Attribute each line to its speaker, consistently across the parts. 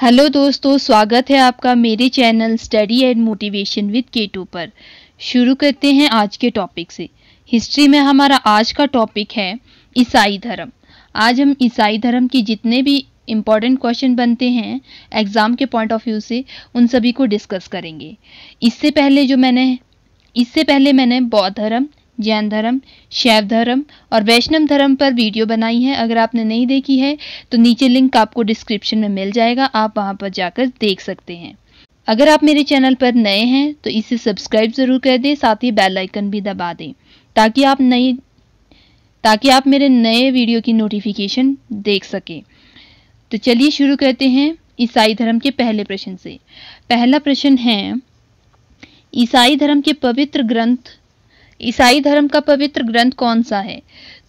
Speaker 1: hello दोस्तों स्वागत है आपका मेरे channel study and motivation with K two पर शुरू करते हैं आज के टॉपिक से हिस्ट्री में हमारा आज का टॉपिक है ईसाई धर्म आज हम ईसाई धर्म की जितने भी इम्पॉर्टेंट क्वेश्चन बनते हैं एग्ज़ाम के पॉइंट ऑफ व्यू से उन सभी को डिस्कस करेंगे इससे पहले जो मैंने इससे पहले मैंने बौद्ध धर्म जैन धर्म शैव धर्म और वैष्णव धर्म पर वीडियो बनाई है अगर आपने नहीं देखी है तो नीचे लिंक आपको डिस्क्रिप्शन में मिल जाएगा आप वहाँ पर जाकर देख सकते हैं अगर आप मेरे चैनल पर नए हैं तो इसे सब्सक्राइब ज़रूर कर दें साथ ही बेल आइकन भी दबा दें ताकि आप नई ताकि आप मेरे नए वीडियो की नोटिफिकेशन देख सकें तो चलिए शुरू करते हैं ईसाई धर्म के पहले प्रश्न से पहला प्रश्न है ईसाई धर्म के पवित्र ग्रंथ ईसाई धर्म का पवित्र ग्रंथ कौन सा है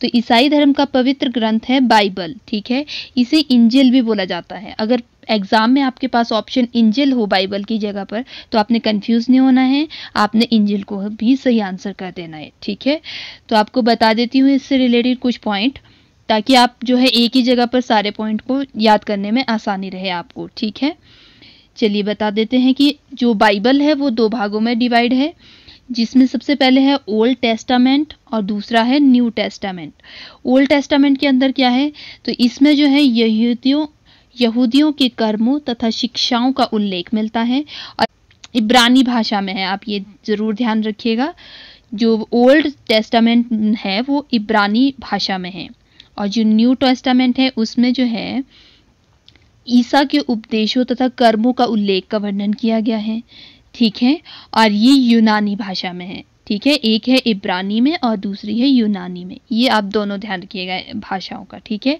Speaker 1: तो ईसाई धर्म का पवित्र ग्रंथ है बाइबल ठीक है इसे इंजिल भी बोला जाता है अगर एग्ज़ाम में आपके पास ऑप्शन इंजिल हो बाइबल की जगह पर तो आपने कंफ्यूज नहीं होना है आपने इंजिल को भी सही आंसर कर देना है ठीक है तो आपको बता देती हूँ इससे रिलेटेड कुछ पॉइंट ताकि आप जो है एक ही जगह पर सारे पॉइंट को याद करने में आसानी रहे आपको ठीक है चलिए बता देते हैं कि जो बाइबल है वो दो भागों में डिवाइड है जिसमें सबसे पहले है ओल्ड टेस्टामेंट और दूसरा है न्यू टेस्टामेंट ओल्ड टेस्टामेंट के अंदर क्या है तो इसमें जो है यहूदियों यहूदियों के कर्मों तथा शिक्षाओं का उल्लेख मिलता है और इब्रानी भाषा में है आप ये ज़रूर ध्यान रखिएगा जो ओल्ड टेस्टामेंट है वो इब्रानी भाषा में है और जो न्यू टेस्टामेंट है उसमें जो है ईसा के उपदेशों तथा कर्मों का उल्लेख का वर्णन किया गया है ठीक है और ये यूनानी भाषा में है ठीक है एक है इब्रानी में और दूसरी है यूनानी में ये आप दोनों ध्यान रखिएगा भाषाओं का ठीक है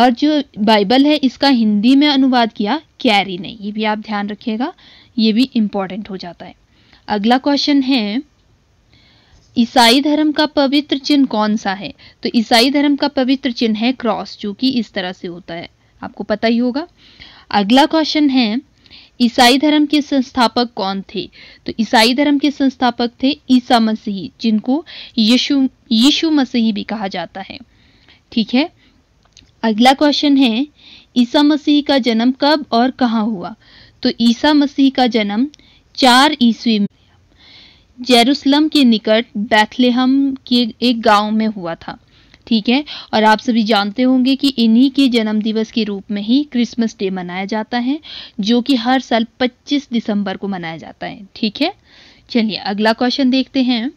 Speaker 1: और जो बाइबल है इसका हिंदी में अनुवाद किया कैरी ने ये भी आप ध्यान रखिएगा ये भी इम्पोर्टेंट हो जाता है अगला क्वेश्चन है ईसाई धर्म का पवित्र चिन्ह कौन सा है तो ईसाई धर्म का पवित्र चिन्ह है क्रॉस जो कि इस तरह से होता है आपको पता ही होगा अगला क्वेश्चन है ईसाई धर्म के संस्थापक कौन थे तो ईसाई धर्म के संस्थापक थे ईसा मसीही जिनको यीशु यीशु मसीही भी कहा जाता है ठीक है अगला क्वेश्चन है ईसा मसीह का जन्म कब और कहाँ हुआ तो ईसा मसीह का जन्म चार ईस्वी में जेरूसलम के निकट बैथलेहम के एक गांव में हुआ था ठीक है और आप सभी जानते होंगे कि इन्हीं के जन्मदिवस के रूप में ही क्रिसमस डे मनाया जाता है जो कि हर साल 25 दिसंबर को मनाया जाता है ठीक है चलिए अगला क्वेश्चन देखते हैं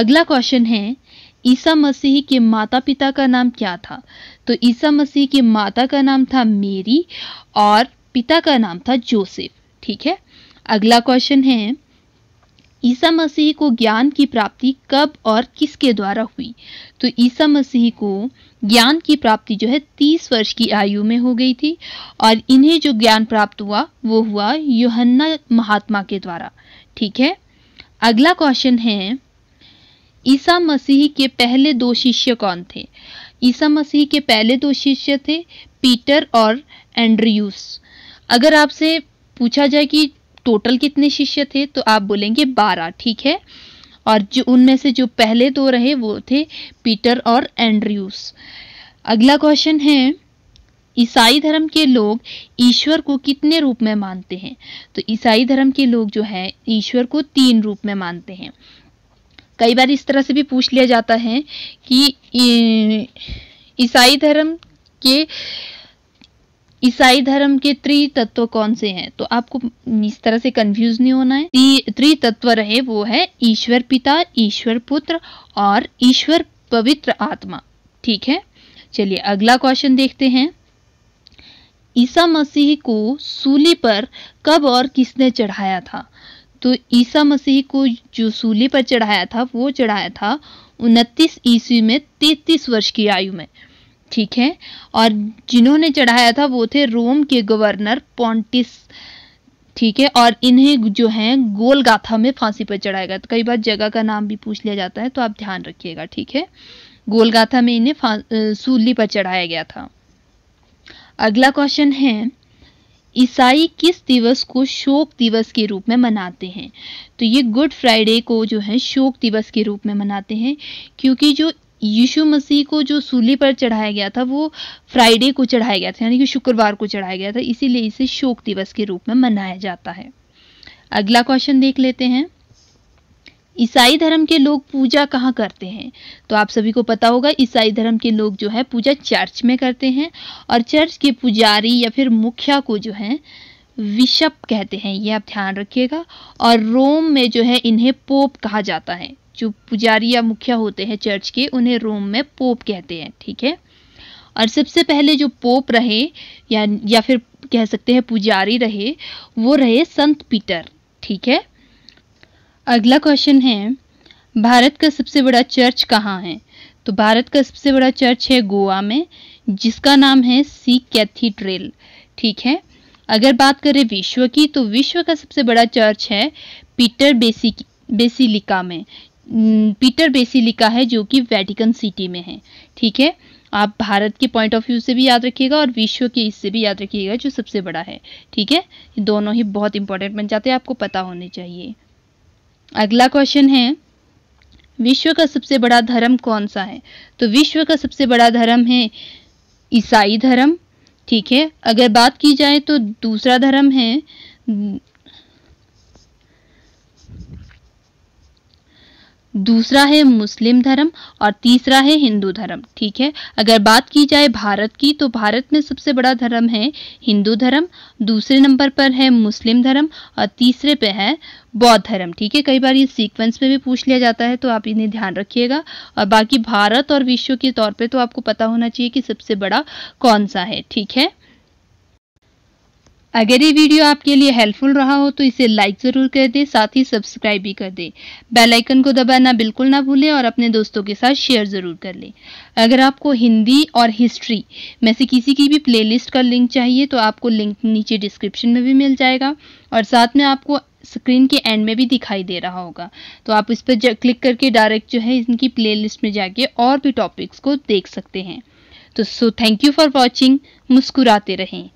Speaker 1: अगला क्वेश्चन है ईसा मसीह के माता पिता का नाम क्या था तो ईसा मसीह के माता का नाम था मेरी और पिता का नाम था जोसेफ ठीक है अगला क्वेश्चन है ईसा मसीह को ज्ञान की प्राप्ति कब और किसके द्वारा हुई तो ईसा मसीह को ज्ञान की प्राप्ति जो है तीस वर्ष की आयु में हो गई थी और इन्हें जो ज्ञान प्राप्त हुआ वो हुआ योहन्ना महात्मा के द्वारा ठीक है अगला क्वेश्चन है ईसा मसीह के पहले दो शिष्य कौन थे ईसा मसीह के पहले दो शिष्य थे पीटर और एंड्रयूस अगर आपसे पूछा जाए कि टोटल कितने शिष्य थे तो आप बोलेंगे बारह ठीक है और जो उनमें से जो पहले दो रहे वो थे पीटर और एंड्रयूस अगला क्वेश्चन है ईसाई धर्म के लोग ईश्वर को कितने रूप में मानते हैं तो ईसाई धर्म के लोग जो है ईश्वर को तीन रूप में मानते हैं कई बार इस तरह से भी पूछ लिया जाता है कि ईसाई धर्म के ईसाई धर्म के त्रि तत्व कौन से हैं तो आपको इस तरह से कंफ्यूज नहीं होना है त्रि तत्व रहे वो है ईश्वर पिता ईश्वर पुत्र और ईश्वर पवित्र आत्मा ठीक है चलिए अगला क्वेश्चन देखते हैं ईसा मसीह को सूली पर कब और किसने चढ़ाया था तो ईसा मसीह को जो सूली पर चढ़ाया था वो चढ़ाया था उनतीस ईस्वी में तैतीस वर्ष की आयु में ठीक है और जिन्होंने चढ़ाया था वो थे रोम के गवर्नर पॉन्टिस ठीक है और इन्हें जो है गोलगाथा में फांसी पर चढ़ाया गया तो कई बार जगह का नाम भी पूछ लिया जाता है तो आप ध्यान रखिएगा ठीक है गोलगाथा में इन्हें सूली पर चढ़ाया गया था अगला क्वेश्चन है ईसाई किस दिवस को शोक दिवस के रूप में मनाते हैं तो ये गुड फ्राइडे को जो है शोक दिवस के रूप में मनाते हैं क्योंकि जो यीशु मसीह को जो सूली पर चढ़ाया गया था वो फ्राइडे को चढ़ाया गया था यानी कि शुक्रवार को चढ़ाया गया था इसीलिए इसे शोक दिवस के रूप में मनाया जाता है अगला क्वेश्चन देख लेते हैं ईसाई धर्म के लोग पूजा कहाँ करते हैं तो आप सभी को पता होगा ईसाई धर्म के लोग जो है पूजा चर्च में करते हैं और चर्च के पुजारी या फिर मुखिया को जो है विशप कहते हैं ये आप ध्यान रखिएगा और रोम में जो है इन्हें पोप कहा जाता है जो पुजारी या मुखिया होते हैं चर्च के उन्हें रोम में पोप कहते हैं ठीक है और सबसे पहले जो पोप रहे या या फिर कह सकते हैं पुजारी रहे वो रहे संत पीटर ठीक है अगला क्वेश्चन है भारत का सबसे बड़ा चर्च कहाँ है तो भारत का सबसे बड़ा चर्च है गोवा में जिसका नाम है सी कैथीड्रेल ठीक है अगर बात करें विश्व की तो विश्व का सबसे बड़ा चर्च है पीटर बेसिक बेसिलिका में पीटर बेसिलिका है जो कि वेटिकन सिटी में है ठीक है आप भारत के पॉइंट ऑफ व्यू से भी याद रखिएगा और विश्व के इससे भी याद रखिएगा जो सबसे बड़ा है ठीक है दोनों ही बहुत इंपॉर्टेंट बन जाते हैं आपको पता होने चाहिए अगला क्वेश्चन है विश्व का सबसे बड़ा धर्म कौन सा है तो विश्व का सबसे बड़ा धर्म है ईसाई धर्म ठीक है अगर बात की जाए तो दूसरा धर्म है दूसरा है मुस्लिम धर्म और तीसरा है हिंदू धर्म ठीक है अगर बात की जाए भारत की तो भारत में सबसे बड़ा धर्म है हिंदू धर्म दूसरे नंबर पर है मुस्लिम धर्म और तीसरे पे है बौद्ध धर्म ठीक है कई बार ये सीक्वेंस में भी पूछ लिया जाता है तो आप इन्हें ध्यान रखिएगा और बाकी भारत और विश्व के तौर पर तो आपको पता होना चाहिए कि सबसे बड़ा कौन सा है ठीक है अगर ये वीडियो आपके लिए हेल्पफुल रहा हो तो इसे लाइक ज़रूर कर दें साथ ही सब्सक्राइब भी कर दें बेल आइकन को दबाना बिल्कुल ना भूलें और अपने दोस्तों के साथ शेयर ज़रूर कर लें अगर आपको हिंदी और हिस्ट्री में से किसी की भी प्लेलिस्ट का लिंक चाहिए तो आपको लिंक नीचे डिस्क्रिप्शन में भी मिल जाएगा और साथ में आपको स्क्रीन के एंड में भी दिखाई दे रहा होगा तो आप इस पर क्लिक करके डायरेक्ट जो है इनकी प्लेलिस्ट में जाके और भी टॉपिक्स को देख सकते हैं तो so thank you for watching मुस्कुराते रहें